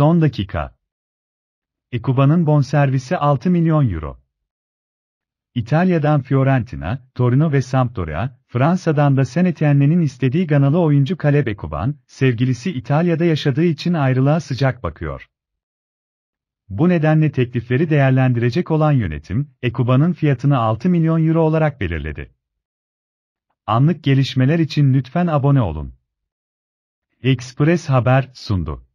Son dakika. Ecuba'nın bonservisi 6 milyon euro. İtalya'dan Fiorentina, Torino ve Sampdoria, Fransa'dan da Senetienne'nin istediği Ganalı oyuncu Kaleb Ekuban, sevgilisi İtalya'da yaşadığı için ayrılığa sıcak bakıyor. Bu nedenle teklifleri değerlendirecek olan yönetim, Ekuban'ın fiyatını 6 milyon euro olarak belirledi. Anlık gelişmeler için lütfen abone olun. Express Haber sundu.